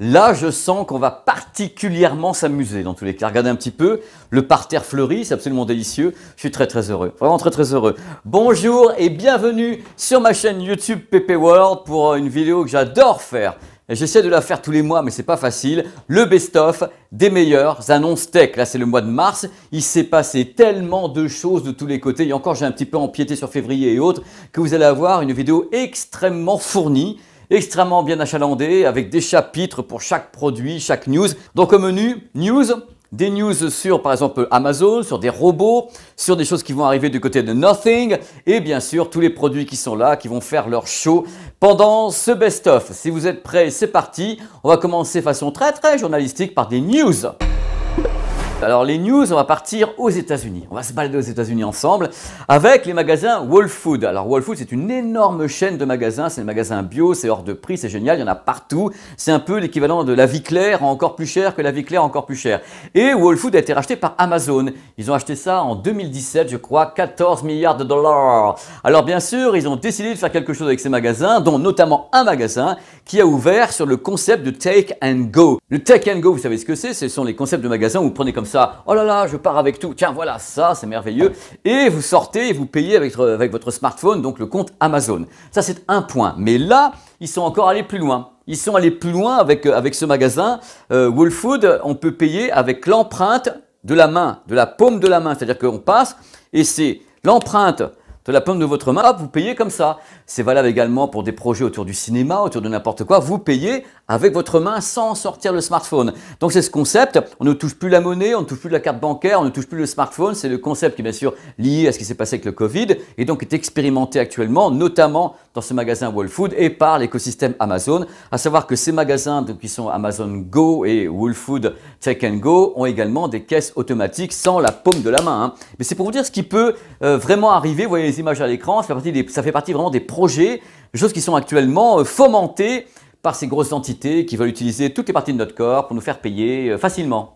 Là, je sens qu'on va particulièrement s'amuser dans tous les cas. Regardez un petit peu, le parterre fleuri, c'est absolument délicieux. Je suis très très heureux, vraiment très très heureux. Bonjour et bienvenue sur ma chaîne YouTube PP World pour euh, une vidéo que j'adore faire. J'essaie de la faire tous les mois, mais c'est pas facile. Le best-of des meilleurs annonces tech. Là, c'est le mois de mars. Il s'est passé tellement de choses de tous les côtés. Et encore, j'ai un petit peu empiété sur février et autres, que vous allez avoir une vidéo extrêmement fournie extrêmement bien achalandé avec des chapitres pour chaque produit, chaque news. Donc au menu, news, des news sur par exemple Amazon, sur des robots, sur des choses qui vont arriver du côté de Nothing et bien sûr tous les produits qui sont là, qui vont faire leur show pendant ce best-of. Si vous êtes prêts, c'est parti. On va commencer de façon très très journalistique par des news. Alors les news, on va partir aux États-Unis. On va se balader aux États-Unis ensemble avec les magasins Whole Food. Alors Whole Food, c'est une énorme chaîne de magasins. C'est des magasins bio, c'est hors de prix, c'est génial. Il y en a partout. C'est un peu l'équivalent de la vie claire encore plus cher que la vie claire encore plus cher. Et Whole Food a été racheté par Amazon. Ils ont acheté ça en 2017, je crois, 14 milliards de dollars. Alors bien sûr, ils ont décidé de faire quelque chose avec ces magasins, dont notamment un magasin qui a ouvert sur le concept de take and go. Le take and go, vous savez ce que c'est Ce sont les concepts de magasins où vous prenez comme ça Oh là là, je pars avec tout. Tiens, voilà, ça, c'est merveilleux. Et vous sortez et vous payez avec, votre smartphone, donc le compte Amazon. Ça, c'est un point. Mais là, ils sont encore allés plus loin. Ils sont allés plus loin avec, euh, avec ce magasin. Euh, Food, on peut payer avec l'empreinte de la main, de la paume de la main. C'est-à-dire qu'on passe et c'est l'empreinte de la pomme de votre main, vous payez comme ça. C'est valable également pour des projets autour du cinéma, autour de n'importe quoi. Vous payez avec votre main sans sortir le smartphone. Donc c'est ce concept. On ne touche plus la monnaie, on ne touche plus la carte bancaire, on ne touche plus le smartphone. C'est le concept qui est bien sûr lié à ce qui s'est passé avec le Covid et donc est expérimenté actuellement, notamment dans ce magasin Food et par l'écosystème Amazon. À savoir que ces magasins donc, qui sont Amazon Go et Food Check and Go ont également des caisses automatiques sans la paume de la main. Hein. Mais c'est pour vous dire ce qui peut euh, vraiment arriver. Vous voyez les images à l'écran, ça, ça, fait partie vraiment des projets, des choses qui sont actuellement euh, fomentées par ces grosses entités qui veulent utiliser toutes les parties de notre corps pour nous faire payer euh, facilement.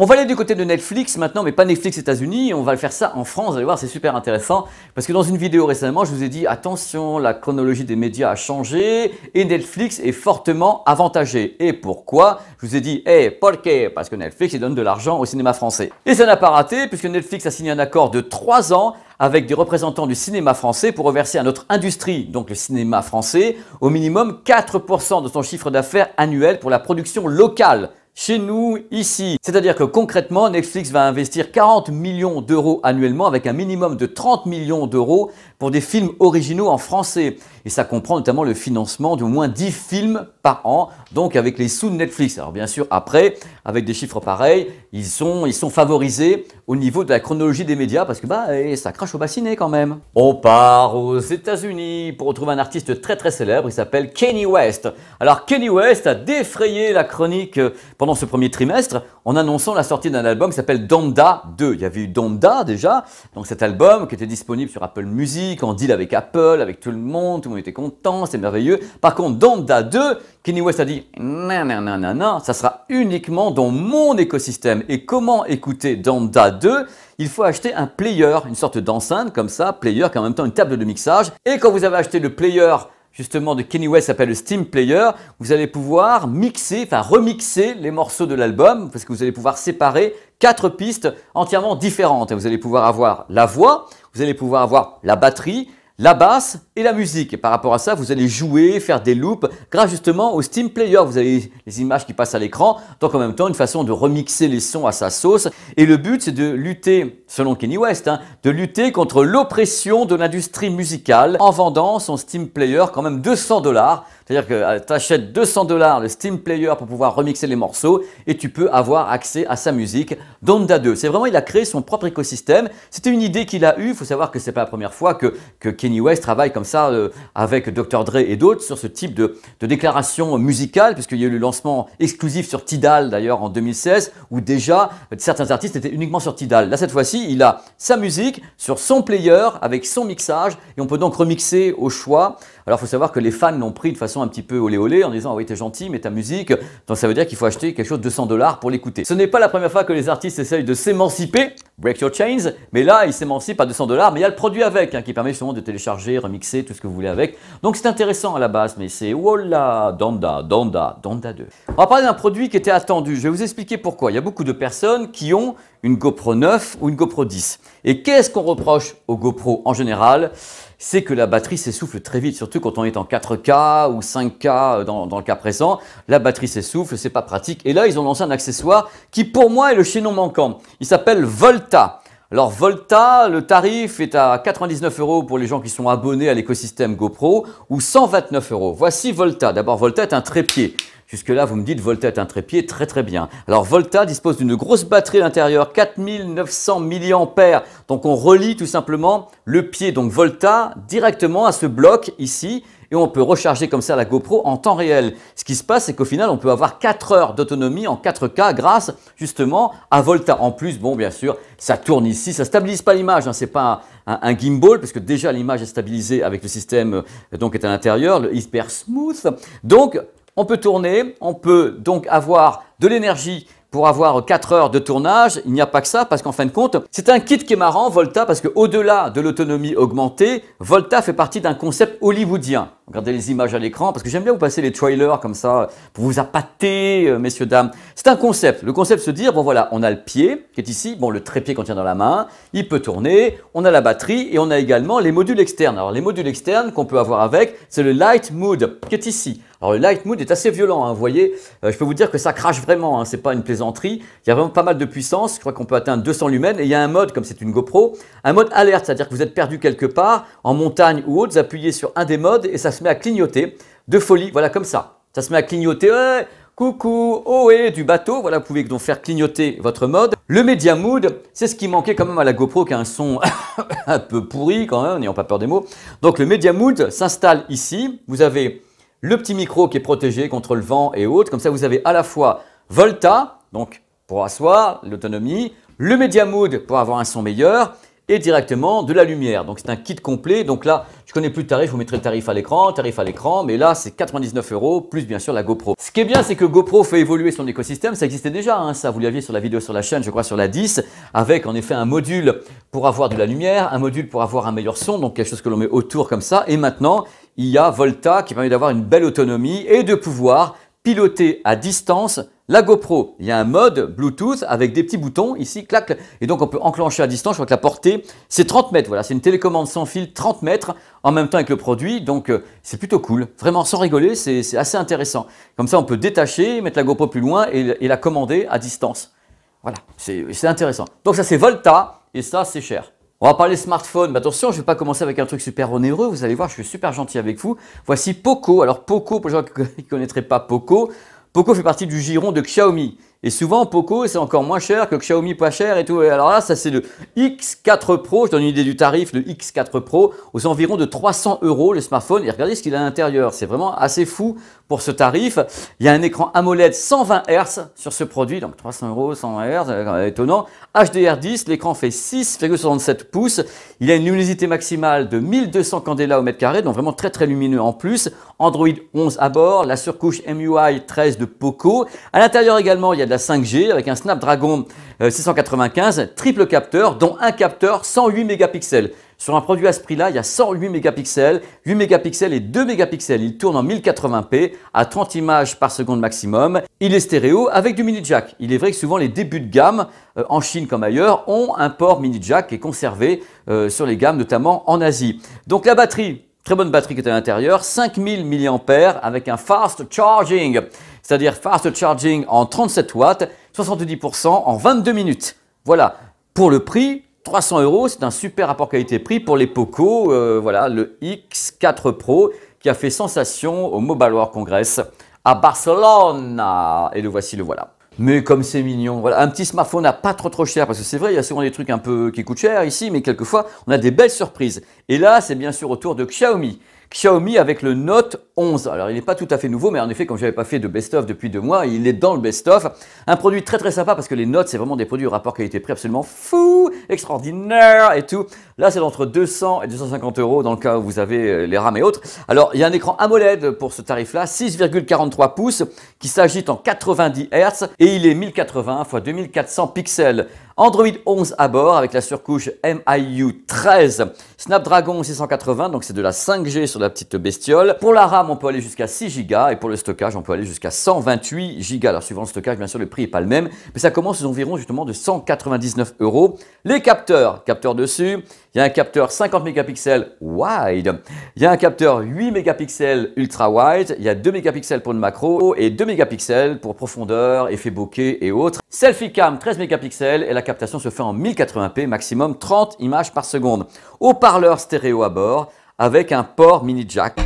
On va aller du côté de Netflix maintenant, mais pas Netflix États-Unis, on va le faire ça en France, vous allez voir, c'est super intéressant, parce que dans une vidéo récemment, je vous ai dit, attention, la chronologie des médias a changé, et Netflix est fortement avantagé. Et pourquoi Je vous ai dit, eh, Paul Parce que Netflix, il donne de l'argent au cinéma français. Et ça n'a pas raté, puisque Netflix a signé un accord de 3 ans avec des représentants du cinéma français pour reverser à notre industrie, donc le cinéma français, au minimum 4% de son chiffre d'affaires annuel pour la production locale chez nous ici. C'est-à-dire que concrètement, Netflix va investir 40 millions d'euros annuellement avec un minimum de 30 millions d'euros pour des films originaux en français et ça comprend notamment le financement d'au moins 10 films par an, donc avec les sous de Netflix. Alors bien sûr, après, avec des chiffres pareils, ils sont, ils sont favorisés au niveau de la chronologie des médias parce que bah, eh, ça crache au bassinet quand même. On part aux États-Unis pour retrouver un artiste très très célèbre, il s'appelle Kenny West. Alors Kenny West a défrayé la chronique euh, pendant ce premier trimestre en annonçant la sortie d'un album qui s'appelle Donda 2. Il y avait eu Donda déjà, donc cet album qui était disponible sur Apple Music, en deal avec Apple, avec tout le monde était content, c'est merveilleux. Par contre, dans Da 2, Kenny West a dit non, ça sera uniquement dans mon écosystème. Et comment écouter dans 2 Il faut acheter un player, une sorte d'enceinte comme ça, player qui est en même temps une table de mixage. Et quand vous avez acheté le player justement de Kenny West s'appelle le Steam Player, vous allez pouvoir mixer, enfin remixer les morceaux de l'album, parce que vous allez pouvoir séparer quatre pistes entièrement différentes. Et Vous allez pouvoir avoir la voix, vous allez pouvoir avoir la batterie, la basse et la musique. par rapport à ça, vous allez jouer, faire des loops grâce justement au Steam Player. Vous avez les images qui passent à l'écran, donc en même temps une façon de remixer les sons à sa sauce. Et le but, c'est de lutter, selon Kenny West, hein, de lutter contre l'oppression de l'industrie musicale en vendant son Steam Player quand même 200 dollars c'est-à-dire que euh, tu achètes 200 dollars le Steam Player pour pouvoir remixer les morceaux et tu peux avoir accès à sa musique d'Onda 2. C'est vraiment, il a créé son propre écosystème. C'était une idée qu'il a eue. Il faut savoir que ce c'est pas la première fois que, que Kenny West travaille comme ça euh, avec Dr. Dre et d'autres sur ce type de, de déclaration musicale, puisqu'il y a eu le lancement exclusif sur Tidal d'ailleurs en 2016, où déjà certains artistes étaient uniquement sur Tidal. Là, cette fois-ci, il a sa musique sur son player avec son mixage et on peut donc remixer au choix. Alors, il faut savoir que les fans l'ont pris de façon un petit peu olé olé en disant Ah oui, t'es gentil, mais ta musique. Donc, ça veut dire qu'il faut acheter quelque chose de 100 dollars pour l'écouter. Ce n'est pas la première fois que les artistes essayent de s'émanciper, break your chains, mais là, ils s'émancipent à 200 dollars, mais il y a le produit avec, hein, qui permet justement de télécharger, remixer, tout ce que vous voulez avec. Donc, c'est intéressant à la base, mais c'est Wallah, danda, danda, danda 2. On va parler d'un produit qui était attendu. Je vais vous expliquer pourquoi. Il y a beaucoup de personnes qui ont une GoPro 9 ou une GoPro 10. Et qu'est-ce qu'on reproche aux GoPro en général c'est que la batterie s'essouffle très vite, surtout quand on est en 4K ou 5K euh, dans, le cas présent. La batterie s'essouffle, c'est pas pratique. Et là, ils ont lancé un accessoire qui, pour moi, est le chaînon manquant. Il s'appelle Volta. Alors Volta, le tarif est à 99 euros pour les gens qui sont abonnés à l'écosystème GoPro ou 129 euros. Voici Volta. D'abord, Volta est un trépied. Jusque-là, vous me dites Volta est un trépied, très très bien. Alors Volta dispose d'une grosse batterie à l'intérieur, 4900 mAh. Donc on relie tout simplement le pied, donc Volta, directement à ce bloc ici, et on peut recharger comme ça la GoPro en temps réel. Ce qui se passe, c'est qu'au final, on peut avoir 4 heures d'autonomie en 4K grâce justement à Volta. En plus, bon, bien sûr, ça tourne ici, ça stabilise pas l'image, hein. c'est pas un, gimbal parce que déjà l'image est stabilisée avec le système euh, donc est à l'intérieur, le Hyper Smooth. Donc on peut tourner, on peut donc avoir de l'énergie pour avoir 4 heures de tournage. Il n'y a pas que ça parce qu'en fin de compte, c'est un kit qui est marrant, Volta, parce qu'au-delà de l'autonomie augmentée, Volta fait partie d'un concept hollywoodien. Regardez les images à l'écran, parce que j'aime bien vous passer les trailers comme ça, pour vous appâter, euh, messieurs, dames. C'est un concept. Le concept, se dire, bon voilà, on a le pied qui est ici, bon, le trépied qu'on tient dans la main, il peut tourner, on a la batterie et on a également les modules externes. Alors les modules externes qu'on peut avoir avec, c'est le Light Mood qui est ici. Alors le light mood est assez violent, hein, vous voyez, euh, je peux vous dire que ça crache vraiment, hein, c'est pas une plaisanterie, il y a vraiment pas mal de puissance, je crois qu'on peut atteindre 200 lumens, et il y a un mode, comme c'est une GoPro, un mode alerte, c'est-à-dire que vous êtes perdu quelque part, en montagne ou autre, vous appuyez sur un des modes et ça se met à clignoter de folie, voilà comme ça. Ça se met à clignoter, coucou, ohé, du bateau, voilà, vous pouvez donc faire clignoter votre mode. Le Media Mood, c'est ce qui manquait quand même à la GoPro qui a un son un peu pourri quand même, n'ayant pas peur des mots. Donc le Media Mood s'installe ici, vous avez le petit micro qui est protégé contre le vent et autres, comme ça vous avez à la fois Volta, donc pour asseoir l'autonomie, le Media Mood pour avoir un son meilleur, et directement de la lumière. Donc c'est un kit complet. Donc là, je connais plus de tarif, vous mettrez le tarif à l'écran, tarif à l'écran, mais là c'est 99 euros plus bien sûr la GoPro. Ce qui est bien, c'est que GoPro fait évoluer son écosystème. Ça existait déjà, hein, ça vous l'aviez sur la vidéo sur la chaîne, je crois sur la 10, avec en effet un module pour avoir de la lumière, un module pour avoir un meilleur son, donc quelque chose que l'on met autour comme ça. Et maintenant, il y a Volta qui permet d'avoir une belle autonomie et de pouvoir piloter à distance la GoPro, il y a un mode Bluetooth avec des petits boutons ici, clac, et donc on peut enclencher à distance. Je crois que la portée, c'est 30 mètres. Voilà, c'est une télécommande sans fil, 30 mètres en même temps avec le produit. Donc euh, c'est plutôt cool. Vraiment, sans rigoler, c'est assez intéressant. Comme ça, on peut détacher, mettre la GoPro plus loin et, la commander à distance. Voilà, c'est intéressant. Donc ça, c'est Volta, et ça, c'est cher. On va parler smartphone, mais attention, je ne vais pas commencer avec un truc super onéreux, vous allez voir, je suis super gentil avec vous. Voici Poco. Alors Poco, pour les gens qui ne connaîtraient pas Poco, Poco fait partie du giron de Xiaomi, et souvent, Poco, c'est encore moins cher que Xiaomi pas cher et tout. alors là, ça c'est le X4 Pro. Je donne une idée du tarif. Le X4 Pro aux environs de 300 euros le smartphone. Et regardez ce qu'il a à l'intérieur. C'est vraiment assez fou pour ce tarif. Il y a un écran AMOLED 120 Hz sur ce produit. Donc 300 euros, 120 Hz, euh, étonnant. HDR10, l'écran fait 6,67 pouces. Il a une luminosité maximale de 1200 candela au mètre carré. Donc vraiment très très lumineux en plus. Android 11 à bord. La surcouche MUI 13 de Poco. À l'intérieur également, il y a la 5G avec un Snapdragon 695, euh, triple capteur, dont un capteur 108 mégapixels. Sur un produit à ce prix-là, il y a 108 mégapixels, 8 mégapixels et 2 mégapixels. Il tourne en 1080p à 30 images par seconde maximum. Il est stéréo avec du mini jack. Il est vrai que souvent les débuts de gamme, euh, en Chine comme ailleurs, ont un port mini jack qui est conservé euh, sur les gammes, notamment en Asie. Donc la batterie, très bonne batterie qui est à l'intérieur, 5000 mAh avec un fast charging c'est-à-dire fast charging en 37 watts, 70% en 22 minutes. Voilà, pour le prix, 300 euros, c'est un super rapport qualité-prix pour les POCO, euh, voilà, le X4 Pro qui a fait sensation au Mobile World Congress à Barcelone. Et le voici, le voilà. Mais comme c'est mignon, voilà, un petit smartphone n'a pas trop trop cher, parce que c'est vrai, il y a souvent des trucs un peu qui coûtent cher ici, mais quelquefois on a des belles surprises. Et là, c'est bien sûr au tour de Xiaomi. Xiaomi avec le Note 11. Alors il n'est pas tout à fait nouveau, mais en effet, comme je n'avais pas fait de best-of depuis deux mois, il est dans le best-of. Un produit très très sympa parce que les notes, c'est vraiment des produits au rapport qualité-prix absolument fou, extraordinaire et tout. Là, c'est entre 200 et 250 euros dans le cas où vous avez euh, les RAM et autres. Alors il y a un écran AMOLED pour ce tarif-là, 6,43 pouces, qui s'agit en 90 Hz et il est 1080 x 2400 pixels. Android 11 à bord avec la surcouche MIU 13. Snapdragon 680, donc c'est de la 5G sur la petite bestiole. Pour la RAM, on peut aller jusqu'à 6 Go et pour le stockage, on peut aller jusqu'à 128 Go. Alors suivant le stockage, bien sûr, le prix n'est pas le même, mais ça commence aux environs justement de 199 euros. Les capteurs, capteurs dessus, il y a un capteur 50 mégapixels wide, il y a un capteur 8 mégapixels ultra wide, il y a 2 mégapixels pour le macro et 2 mégapixels pour profondeur, effet bokeh et autres. Selfie cam 13 mégapixels et la captation se fait en 1080p maximum 30 images par seconde. Haut-parleur stéréo à bord avec un port mini jack.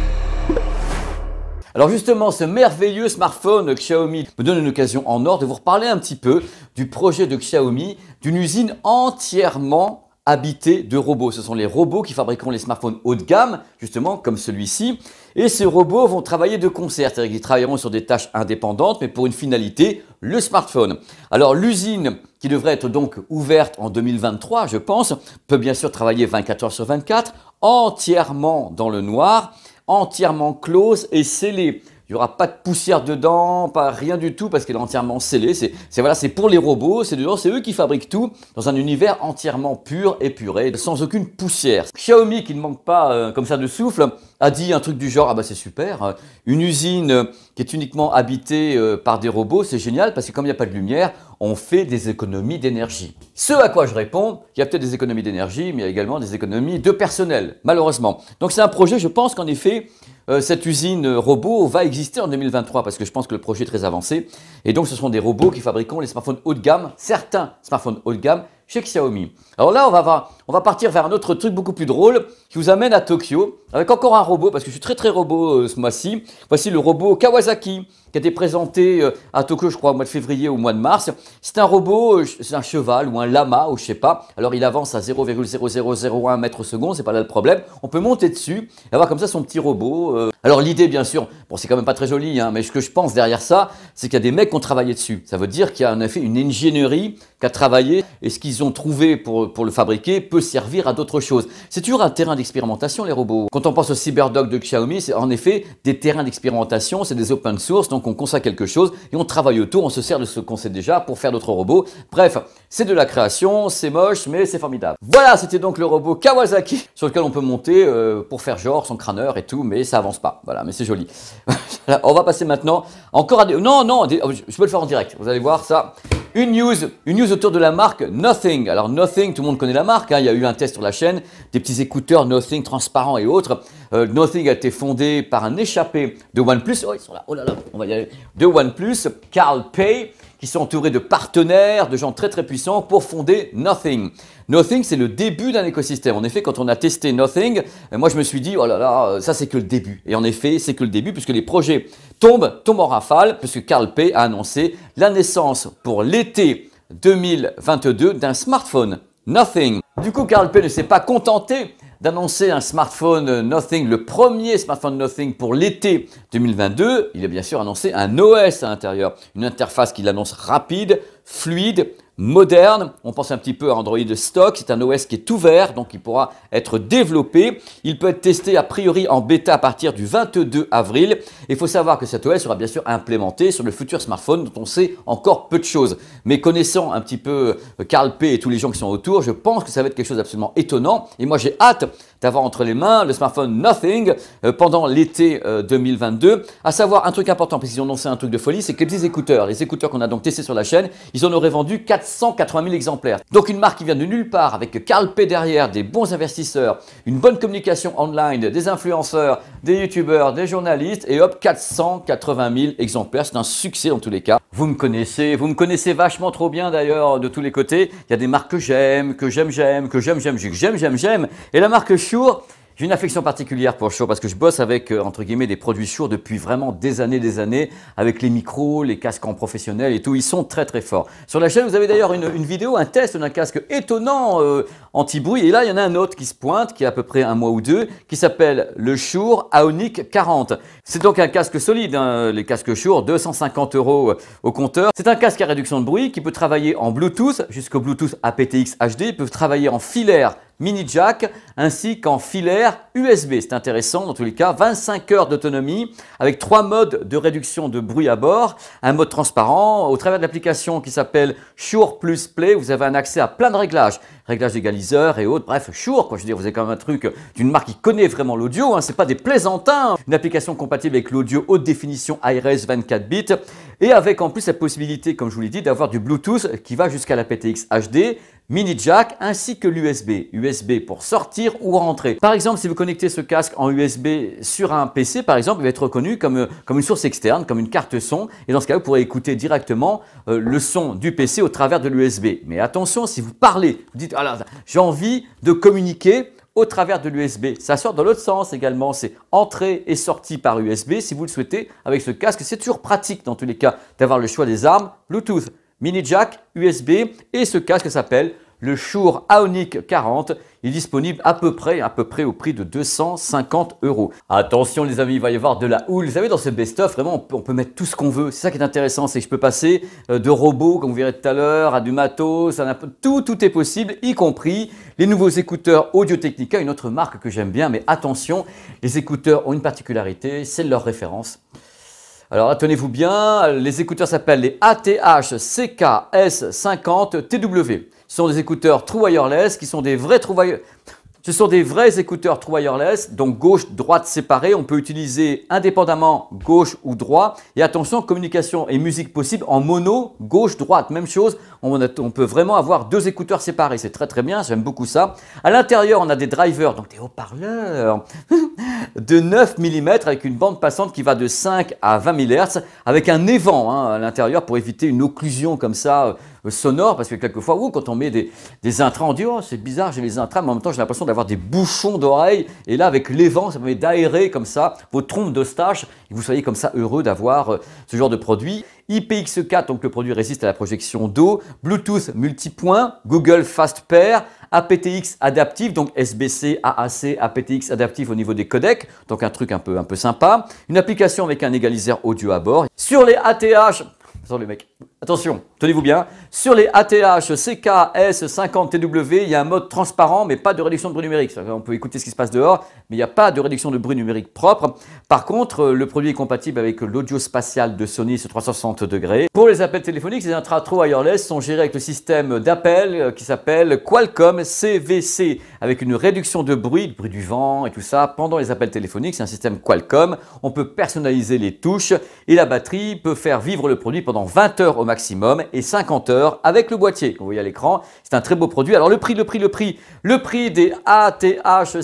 Alors justement, ce merveilleux smartphone Xiaomi me donne une occasion en or de vous reparler un petit peu du projet de Xiaomi, d'une usine entièrement habité de robots. Ce sont les robots qui fabriqueront les smartphones haut de gamme, justement comme celui-ci. Et ces robots vont travailler de concert, c'est-à-dire qu'ils travailleront sur des tâches indépendantes, mais pour une finalité, le smartphone. Alors l'usine, qui devrait être donc ouverte en 2023, je pense, peut bien sûr travailler 24 heures sur 24, entièrement dans le noir, entièrement close et scellée. Il n'y aura pas de poussière dedans, pas rien du tout parce qu'elle est entièrement scellée. C'est voilà, c'est pour les robots, c'est dedans, c'est eux qui fabriquent tout dans un univers entièrement pur, et épuré, sans aucune poussière. Xiaomi qui ne manque pas euh, comme ça de souffle a dit un truc du genre ah bah c'est super, euh, une usine euh, qui est uniquement habitée par des robots, c'est génial parce que comme il n'y a pas de lumière, on fait des économies d'énergie. Ce à quoi je réponds, il y a peut-être des économies d'énergie, mais il y a également des économies de personnel, malheureusement. Donc c'est un projet, je pense qu'en effet, euh, cette usine euh, robot va exister en 2023 parce que je pense que le projet est très avancé. Et donc, ce sont des robots qui fabriqueront les smartphones haut de gamme, certains smartphones haut de gamme chez Xiaomi. Alors là, on va, on va partir vers un autre truc beaucoup plus drôle qui vous amène à Tokyo avec encore un robot parce que je suis très très robot euh, ce mois-ci. Voici le robot Kawasaki qui a été présenté euh, à Tokyo, je crois, au mois de février ou au mois de mars. C'est un robot, euh, c'est un cheval ou un lama ou je sais pas. Alors il avance à 0,0001 mètre seconde, c'est pas là le problème. On peut monter dessus et avoir comme ça son petit robot. Alors l'idée, bien sûr, bon, c'est quand même pas très joli, hein, mais ce que je pense derrière ça, c'est qu'il y a des mecs qui ont travaillé dessus. Ça veut dire qu'il y a en effet une ingénierie qui a travaillé et ce qu'ils ont trouvé pour, pour le fabriquer peut servir à d'autres choses. C'est toujours un terrain d'expérimentation, les robots. Quand on pense au CyberDog de Xiaomi, c'est en effet des terrains d'expérimentation, c'est des open source, donc on consacre quelque chose et on travaille autour, on se sert de ce qu'on sait déjà pour faire d'autres robots. Bref, c'est de la création, c'est moche, mais c'est formidable. Voilà, c'était donc le robot Kawasaki sur lequel on peut monter euh, pour faire genre son crâneur et tout, mais ça avance pas. Ah, voilà, mais c'est joli. on va passer maintenant encore à Non, non, oh, je peux le faire en direct. Vous allez voir ça. Une news, une news autour de la marque Nothing. Alors Nothing, tout le monde connaît la marque. Hein. Il y a eu un test sur la chaîne, des petits écouteurs Nothing transparents et autres. Euh, Nothing a été fondé par un échappé de OnePlus. Oh, ils sont là. Oh là là, on va y aller. De OnePlus, Carl Pay, qui sont entourés de partenaires, de gens très très puissants pour fonder Nothing. Nothing, c'est le début d'un écosystème. En effet, quand on a testé Nothing, euh, moi je me suis dit, oh là là, euh, ça c'est que le début. Et en effet, c'est que le début, puisque les projets tombent, tombent en rafale, puisque Carl P a annoncé la naissance pour l'été 2022 d'un smartphone. Nothing. Du coup, Carl P ne s'est pas contenté d'annoncer un smartphone Nothing, le premier smartphone Nothing pour l'été 2022. Il a bien sûr annoncé un OS à l'intérieur, une interface qu'il annonce rapide, fluide, moderne. On pense un petit peu à Android stock. C'est un OS qui est ouvert, donc il pourra être développé. Il peut être testé a priori en bêta à partir du 22 avril. Il faut savoir que cet OS sera bien sûr implémenté sur le futur smartphone dont on sait encore peu de choses. Mais connaissant un petit peu Carl euh, P et tous les gens qui sont autour, je pense que ça va être quelque chose d'absolument étonnant. Et moi, j'ai hâte d'avoir entre les mains le smartphone Nothing euh, pendant l'été 2022. Euh, à savoir un truc important, parce qu'ils ont annoncé un truc de folie, c'est que les écouteurs, les écouteurs qu'on a donc testés sur la chaîne, ils en auraient vendu 400 480 000 exemplaires. Donc une marque qui vient de nulle part, avec Carl P derrière, des bons investisseurs, une bonne communication online, des influenceurs, des youtubeurs, des journalistes, et hop, 480 000 exemplaires. C'est un succès en tous les cas. Vous me connaissez, vous me connaissez vachement trop bien d'ailleurs de tous les côtés. Il y a des marques que j'aime, que j'aime, j'aime, que j'aime, j'aime, j'aime, j'aime, j'aime. Et la marque Shure, j'ai une affection particulière pour Shure parce que je bosse avec, euh, entre guillemets, des produits Shure depuis vraiment des années, des années, avec les micros, les casques en professionnel et tout. Ils sont très, très forts. Sur la chaîne, vous avez d'ailleurs une, vidéo, un test d'un casque étonnant euh, anti-bruit. Et là, il y en a un autre qui se pointe, qui est à peu près un mois ou deux, qui s'appelle le Shure Aonic 40. C'est donc un casque solide, hein, les casques Shure, 250 euros euh, au compteur. C'est un casque à réduction de bruit qui peut travailler en Bluetooth jusqu'au Bluetooth aptX HD, ils peuvent travailler en filaire mini jack ainsi qu'en filaire USB. C'est intéressant dans tous les cas. 25 heures d'autonomie avec trois modes de réduction de bruit à bord. Un mode transparent au travers de l'application qui s'appelle Shure Plus Play. Vous avez un accès à plein de réglages, réglages d'égaliseur et autres. Bref, Shure quoi. Je veux dire, vous avez quand même un truc d'une marque qui connaît vraiment l'audio. ce hein. C'est pas des plaisantins. Une application compatible avec l'audio haute définition iRes 24 bits et avec en plus la possibilité, comme je vous l'ai dit, d'avoir du Bluetooth qui va jusqu'à la PTX HD mini jack ainsi que l'USB. USB pour sortir ou rentrer. Par exemple, si vous connectez ce casque en USB sur un PC, par exemple, il va être reconnu euh, comme, une source externe, comme une carte son. Et dans ce cas, vous pourrez écouter directement euh, le son du PC au travers de l'USB. Mais attention, si vous parlez, vous dites, ah j'ai envie de communiquer au travers de l'USB. Ça sort dans l'autre sens également, c'est entrée et sortie par USB si vous le souhaitez avec ce casque. C'est toujours pratique dans tous les cas d'avoir le choix des armes Bluetooth, mini jack, USB et ce casque s'appelle le Shure Aonic 40 est disponible à peu près, à peu près au prix de 250 euros. Attention les amis, il va y avoir de la houle. Vous savez, dans ce best-of, vraiment, on peut, mettre tout ce qu'on veut. C'est ça qui est intéressant, c'est que je peux passer euh, de robots, comme vous verrez tout à l'heure, à du matos, tout, tout est possible, y compris les nouveaux écouteurs Audio-Technica, une autre marque que j'aime bien, mais attention, les écouteurs ont une particularité, c'est leur référence. Alors tenez-vous bien, les écouteurs s'appellent les ATH CKS50TW sont des écouteurs true wireless qui sont des vrais Ce sont des vrais écouteurs true wireless, donc gauche-droite séparés. On peut utiliser indépendamment gauche ou droit. Et attention, communication et musique possible en mono, gauche-droite. Même chose, on, peut vraiment avoir deux écouteurs séparés. C'est très très bien, j'aime beaucoup ça. À l'intérieur, on a des drivers, donc des haut-parleurs de 9 mm avec une bande passante qui va de 5 à 20 000 Hz avec un évent hein, à l'intérieur pour éviter une occlusion comme ça euh, sonore, parce que quelquefois, vous quand on met des, des intrants, on dit oh, c'est bizarre, j'ai des intrants, mais en même temps, j'ai l'impression d'avoir des bouchons d'oreilles. Et là, avec les vents, ça permet d'aérer comme ça vos trompes d'ostache et vous soyez comme ça heureux d'avoir euh, ce genre de produit. IPX4, e donc le produit résiste à la projection d'eau, Bluetooth multipoint, Google Fast Pair, aptX adaptif, donc SBC, AAC, aptX adaptif au niveau des codecs, donc un truc un peu, un peu sympa, une application avec un égaliseur audio à bord. Sur les ATH, sur les mecs, Attention, tenez-vous bien. Sur les ATH CKS50TW, il y a un mode transparent, mais pas de réduction de bruit numérique. On peut écouter ce qui se passe dehors, mais il n'y a pas de réduction de bruit numérique propre. Par contre, euh, le produit est compatible avec l'audio spatial de Sony sur 360 degrés. Pour les appels téléphoniques, les intra wireless sont gérés avec le système d'appel euh, qui s'appelle Qualcomm CVC, avec une réduction de bruit, le bruit du vent et tout ça, pendant les appels téléphoniques. C'est un système Qualcomm. On peut personnaliser les touches et la batterie peut faire vivre le produit pendant 20 heures au maximum et 50 heures avec le boîtier. Vous voyez à l'écran, c'est un très beau produit. Alors le prix, le prix, le prix, le prix des ATH-CKS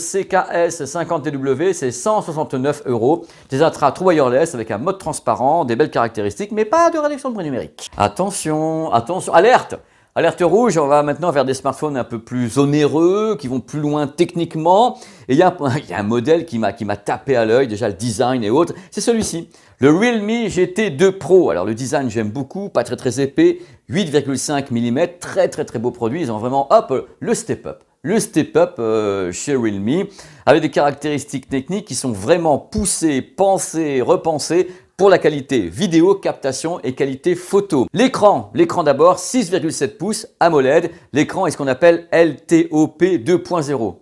50TW, c'est 169 euros. Des intras True Wireless avec un mode transparent, des belles caractéristiques, mais pas de réduction de prix numérique. Attention, attention, alerte Alerte rouge, on va maintenant vers des smartphones un peu plus onéreux, qui vont plus loin techniquement. Et il y, a un modèle qui m'a tapé à l'œil, déjà le design et autres, c'est celui-ci. Le Realme GT2 Pro. Alors le design j'aime beaucoup, pas très très épais, 8,5 mm, très très très beau produit. Ils ont vraiment hop le step up le step-up euh, chez Realme, avec des caractéristiques techniques qui sont vraiment poussées, pensées, repensées pour la qualité vidéo, captation et qualité photo. L'écran, l'écran d'abord 6,7 pouces AMOLED, l'écran est ce qu'on appelle LTOP 2.0.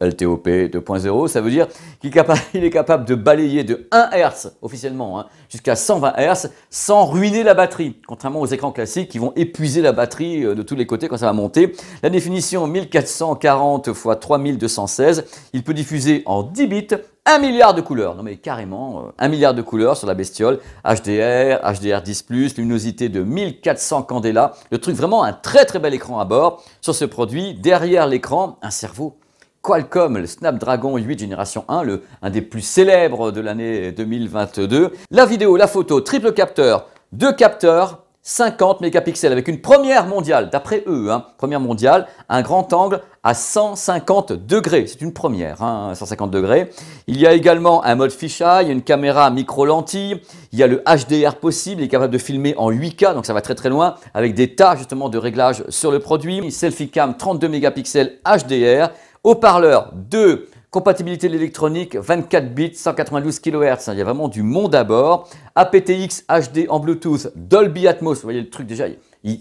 LTOP 2.0, ça veut dire qu'il est capable de balayer de 1 Hz officiellement hein, jusqu'à 120 Hz sans ruiner la batterie, contrairement aux écrans classiques qui vont épuiser la batterie euh, de tous les côtés quand ça va monter. La définition 1440 x 3216, il peut diffuser en 10 bits 1 milliard de couleurs. Non mais carrément, 1 euh, milliard de couleurs sur la bestiole. HDR, HDR10+, luminosité de 1400 candela. Le truc vraiment un très très bel écran à bord. Sur ce produit, derrière l'écran, un cerveau. Qualcomm, le Snapdragon 8 génération 1, le, un des plus célèbres de l'année 2022. La vidéo, la photo, triple capteur, deux capteurs, 50 mégapixels avec une première mondiale, d'après eux, hein, première mondiale, un grand angle à 150 degrés. C'est une première, 150 hein, degrés. Il y a également un mode fisheye, une caméra micro-lentille, il y a le HDR possible, il est capable de filmer en 8K, donc ça va très très loin, avec des tas justement de réglages sur le produit. Selfie cam 32 mégapixels HDR, Haut-parleur, 2. Compatibilité de l'électronique, 24 bits, 192 kHz. Il y a vraiment du monde à bord. aptX HD en Bluetooth, Dolby Atmos. Vous voyez le truc déjà,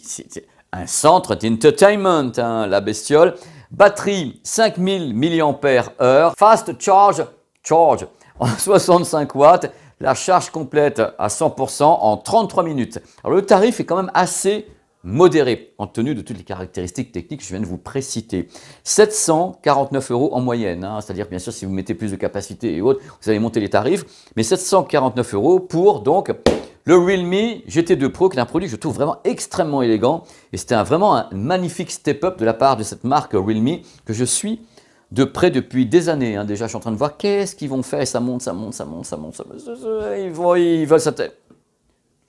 c'est un centre d'entertainment, hein, la bestiole. Batterie 5000 mAh. Fast charge, charge en 65 watts. La charge complète à 100% en 33 minutes. Alors le tarif est quand même assez modéré en tenue de toutes les caractéristiques techniques que je viens de vous préciter. 749 euros en moyenne, hein. c'est-à-dire bien sûr si vous mettez plus de capacité et autres, vous allez monter les tarifs, mais 749 euros pour donc le Realme GT2 Pro, qui est un produit que je trouve vraiment extrêmement élégant, et c'était vraiment un magnifique step-up de la part de cette marque Realme que je suis de près depuis des années. Hein. Déjà, je suis en train de voir qu'est-ce qu'ils vont faire, et ça monte, ça monte, ça monte, ça monte, ça monte, ils, vont, ils veulent sa tête.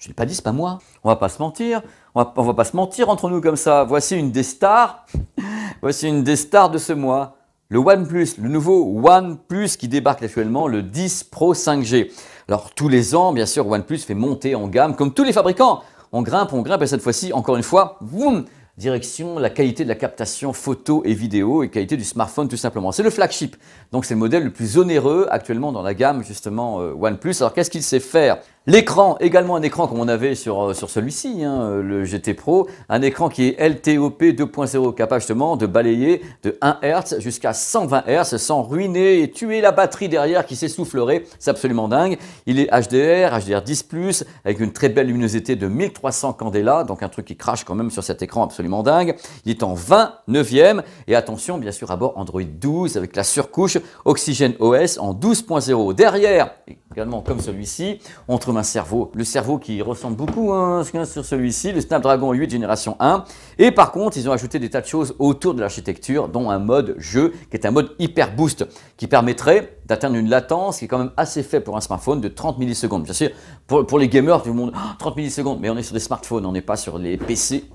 Je l'ai pas dit, c'est pas moi. On va pas se mentir. On va, va pas se mentir entre nous comme ça. Voici une des stars. Voici une des stars de ce mois. Le OnePlus, le nouveau OnePlus qui débarque actuellement, le 10 Pro 5G. Alors tous les ans, bien sûr, OnePlus fait monter en gamme, comme tous les fabricants. On grimpe, on grimpe, et cette fois-ci, encore une fois, boum, direction la qualité de la captation photo et vidéo et qualité du smartphone tout simplement. C'est le flagship, donc c'est le modèle le plus onéreux actuellement dans la gamme justement euh, OnePlus. Alors qu'est-ce qu'il sait faire L'écran, également un écran comme on avait sur, euh, sur celui-ci, hein, euh, le GT Pro, un écran qui est LTOP 2.0, capable justement de balayer de 1 Hz jusqu'à 120 Hz sans ruiner et tuer la batterie derrière qui s'essoufflerait, c'est absolument dingue. Il est HDR, HDR10+, avec une très belle luminosité de 1300 candela, donc un truc qui crache quand même sur cet écran absolument dingue. Il est en 29e, et attention bien sûr à bord Android 12 avec la surcouche Oxygen OS en 12.0. Derrière, également comme celui-ci, on trouve comme un cerveau. Le cerveau qui ressemble beaucoup hein, sur celui-ci, le Snapdragon 8 génération 1. Et par contre, ils ont ajouté des tas de choses autour de l'architecture, dont un mode jeu qui est un mode hyper boost qui permettrait d'atteindre une latence qui est quand même assez faible pour un smartphone de 30 millisecondes. Bien sûr, pour, les gamers du monde, 30 ah, millisecondes, mais on est sur des smartphones, on n'est pas sur les PC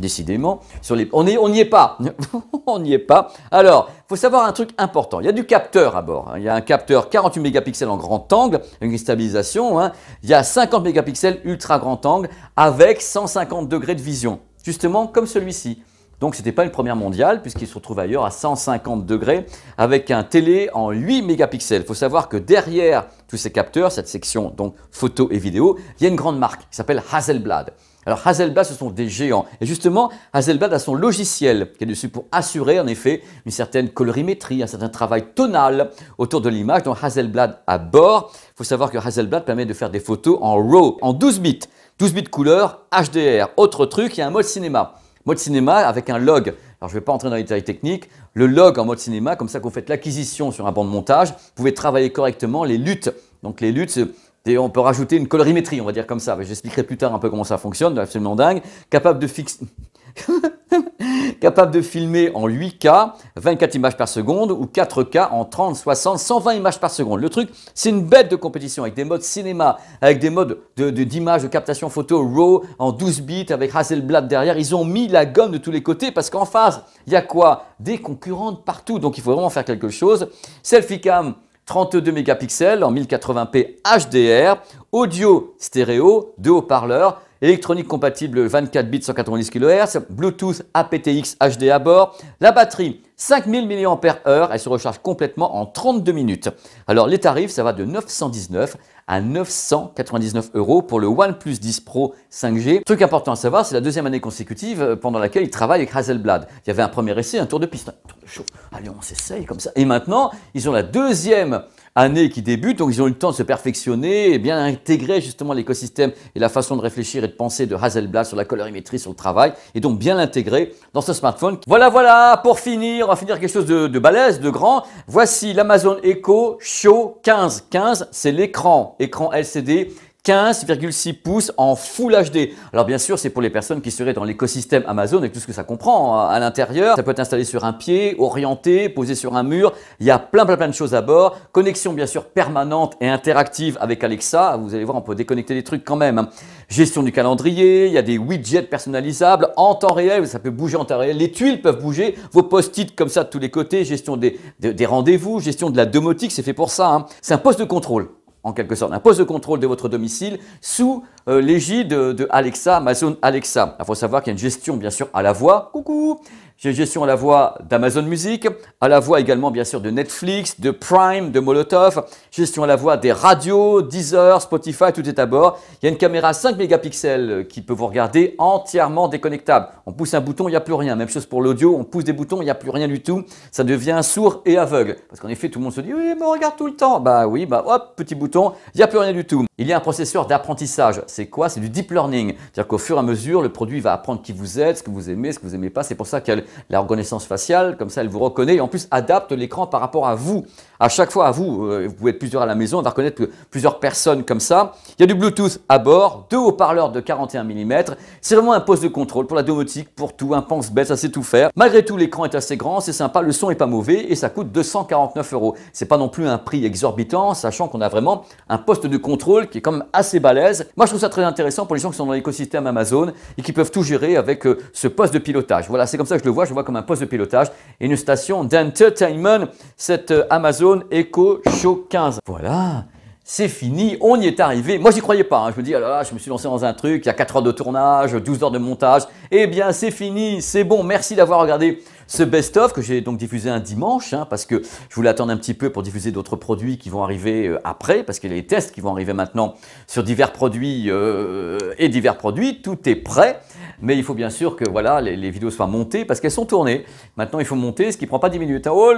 Décidément, on n'y est pas. on n'y est pas. Alors, il faut savoir un truc important. Il y a du capteur à bord. Hein. Il y a un capteur 48 mégapixels en grand angle, une stabilisation. Hein. Il y a 50 mégapixels ultra grand angle avec 150 degrés de vision, justement comme celui-ci. Donc ce n'était pas une première mondiale puisqu'il se retrouve ailleurs à 150 degrés avec un télé en 8 mégapixels. Il faut savoir que derrière tous ces capteurs, cette section donc photo et vidéo, il y a une grande marque qui s'appelle Hasselblad. Alors Hazelblad, ce sont des géants. Et justement, Hazelblad a son logiciel qui est dessus pour assurer en effet une certaine colorimétrie, un certain travail tonal autour de l'image. Donc Hazelblad à bord. Il faut savoir que Hazelblad permet de faire des photos en RAW, en 12 bits. 12 bits couleur, HDR. Autre truc, il y a un mode cinéma. Mode cinéma avec un log. Alors je ne vais pas entrer dans les détails techniques. Le log en mode cinéma, comme ça quand vous faites l'acquisition sur un banc de montage, vous pouvez travailler correctement les luttes. Donc les luttes, et on peut rajouter une colorimétrie, on va dire comme ça. J'expliquerai plus tard un peu comment ça fonctionne, absolument dingue. Capable de fixer. capable de filmer en 8K, 24 images par seconde, ou 4K en 30, 60, 120 images par seconde. Le truc, c'est une bête de compétition avec des modes cinéma, avec des modes d'image, de, de, captation photo RAW en 12 bits, avec Hasselblad derrière. Ils ont mis la gomme de tous les côtés parce qu'en face, il y a quoi Des concurrentes partout. Donc il faut vraiment faire quelque chose. Selfie cam, 32 mégapixels en 1080p HDR, audio stéréo, deux haut-parleurs, électronique compatible 24 bits 190 kHz, Bluetooth aptX HD à bord, la batterie 5000 mAh, elle se recharge complètement en 32 minutes. Alors les tarifs, ça va de 919 à 999 euros pour le OnePlus 10 Pro 5G. Truc important à savoir, c'est la deuxième année consécutive euh, pendant laquelle il travaille avec Hasselblad. Il y avait un premier essai, un tour de piste, un tour de show. Allez, on s'essaye comme ça. Et maintenant, ils ont la deuxième année qui débute, donc ils ont eu le temps de se perfectionner et bien intégrer justement l'écosystème et la façon de réfléchir et de penser de Hasselblad sur la colorimétrie, sur le travail, et donc bien l'intégrer dans ce smartphone. Voilà, voilà, pour finir, on va finir quelque chose de, balèze, de grand. Voici l'Amazon Echo Show 15, c'est l'écran, écran LCD 15,6 pouces en Full HD. Alors bien sûr, c'est pour les personnes qui seraient dans l'écosystème Amazon et tout ce que ça comprend hein, à l'intérieur. Ça peut être installé sur un pied, orienté, posé sur un mur. Il y a plein plein plein de choses à bord. Connexion bien sûr permanente et interactive avec Alexa. Vous allez voir, on peut déconnecter des trucs quand même. Hein. Gestion du calendrier, il y a des widgets personnalisables en temps réel, ça peut bouger en temps réel. Les tuiles peuvent bouger, vos post-it comme ça de tous les côtés, gestion des, rendez-vous, gestion de la domotique, c'est fait pour ça. Hein. C'est un poste de contrôle en quelque sorte, un poste de contrôle de votre domicile sous euh, l'égide de, de, Alexa, Amazon Alexa. Il faut savoir qu'il y a une gestion, bien sûr, à la voix, coucou, une gestion à la voix d'Amazon Music, à la voix également bien sûr de Netflix, de Prime, de Molotov, gestion à la voix des radios, Deezer, Spotify, tout est à bord. Il y a une caméra 5 mégapixels qui peut vous regarder entièrement déconnectable. On pousse un bouton, il n'y a plus rien. Même chose pour l'audio, on pousse des boutons, il n'y a plus rien du tout. Ça devient sourd et aveugle. Parce qu'en effet, tout le monde se dit, oui, mais on regarde tout le temps. Bah oui, bah hop, petit bouton, il n'y a plus rien du tout. Il y a un processeur d'apprentissage. C'est quoi C'est du deep learning. C'est-à-dire qu'au fur et à mesure, le produit va apprendre qui vous êtes, ce que vous aimez, ce que vous aimez pas. C'est pour ça qu'elle la reconnaissance faciale, comme ça elle vous reconnaît et en plus adapte l'écran par rapport à vous. À chaque fois, à vous, euh, vous pouvez être plusieurs à la maison, on va reconnaître plusieurs personnes comme ça. Il y a du Bluetooth à bord, deux haut-parleurs de 41 mm. C'est vraiment un poste de contrôle pour la domotique, pour tout, un pense-bête, ça sait tout faire. Malgré tout, l'écran est assez grand, c'est sympa, le son est pas mauvais et ça coûte 249 euros. C'est pas non plus un prix exorbitant, sachant qu'on a vraiment un poste de contrôle qui est quand même assez balèze. Moi, je trouve ça très intéressant pour les gens qui sont dans l'écosystème Amazon et qui peuvent tout gérer avec euh, ce poste de pilotage. Voilà, c'est comme ça que je le vois, je le vois comme un poste de pilotage et une station d'entertainment, cette euh, Amazon echo Show 15. Voilà, c'est fini, on y est arrivé. Moi, j'y croyais pas. Hein. Je me dis, alors ah là je me suis lancé dans un truc, il y a 4 heures de tournage, 12 heures de montage. Eh bien, c'est fini, c'est bon. Merci d'avoir regardé ce best-of que j'ai donc diffusé un dimanche, hein, parce que je voulais attendre un petit peu pour diffuser d'autres produits qui vont arriver euh, après, parce qu'il y a les tests qui vont arriver maintenant sur divers produits euh, et divers produits. Tout est prêt, mais il faut bien sûr que voilà, les, vidéos soient montées parce qu'elles sont tournées. Maintenant, il faut monter, ce qui prend pas 10 minutes. Hein. Oh,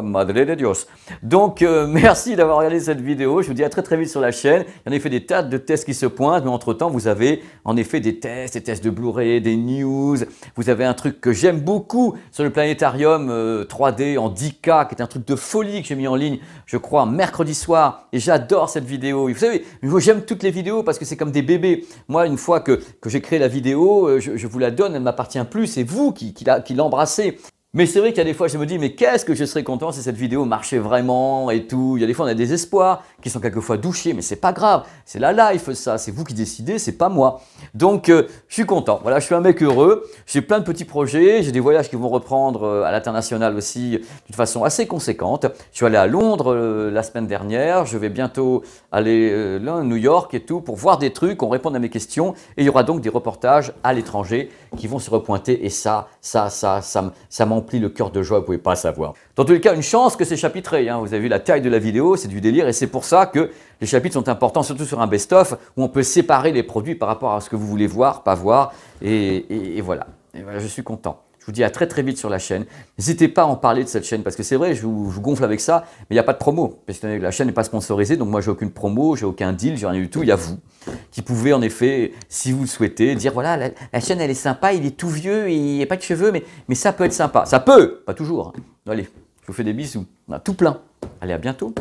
madre de Dios. Donc, euh, merci d'avoir regardé cette vidéo. Je vous dis à très très vite sur la chaîne. Il y en a fait des tas de tests qui se pointent, mais entre-temps, vous avez en effet des tests, des tests de Blu-ray, des news. Vous avez un truc que j'aime beaucoup beaucoup sur le planétarium 3D euh, en 10K, qui est un truc de folie que j'ai mis en ligne, je crois, mercredi soir. Et j'adore cette vidéo. vous savez, j'aime toutes les vidéos parce que c'est comme des bébés. Moi, une fois que, j'ai créé la vidéo, euh, je, vous la donne, elle m'appartient plus. C'est vous qui, qui l'embrassez. Mais c'est vrai qu'il y a des fois, je me dis, mais qu'est-ce que je serais content si cette vidéo marchait vraiment et tout. Il y a des fois, on a des espoirs qui sont quelquefois douchés, mais c'est pas grave, c'est la life ça, c'est vous qui décidez, c'est pas moi. Donc euh, je suis content, voilà, je suis un mec heureux, j'ai plein de petits projets, j'ai des voyages qui vont reprendre euh, à l'international aussi euh, d'une façon assez conséquente. Je suis allé à Londres la semaine dernière, je vais bientôt aller New York et tout pour voir des trucs, on répond à mes questions et il y aura donc des reportages à l'étranger qui vont se repointer et ça, ça, ça, ça, m'emplit le cœur de joie, vous pouvez pas savoir. Dans tous les cas, une chance que c'est chapitré, hein. vous avez vu la taille de la vidéo, c'est du délire et c'est pour ça que les chapitres sont importants, surtout sur un best-of, où on peut séparer les produits par rapport à ce que vous voulez voir, pas voir. Et, voilà. je suis content. Je vous dis à très très vite sur la chaîne. N'hésitez pas à en parler de cette chaîne parce que c'est vrai, je vous, gonfle avec ça, mais il n'y a pas de promo. Parce que la chaîne n'est pas sponsorisée, donc moi j'ai aucune promo, j'ai aucun deal, j'ai rien du tout. Il y a vous qui pouvez en effet, si vous le souhaitez, dire voilà, la, chaîne elle est sympa, il est tout vieux, il n'y a pas de cheveux, mais, mais ça peut être sympa. Ça peut, pas toujours. Hein. Allez, je vous fais des bisous. On a tout plein. Allez, à bientôt.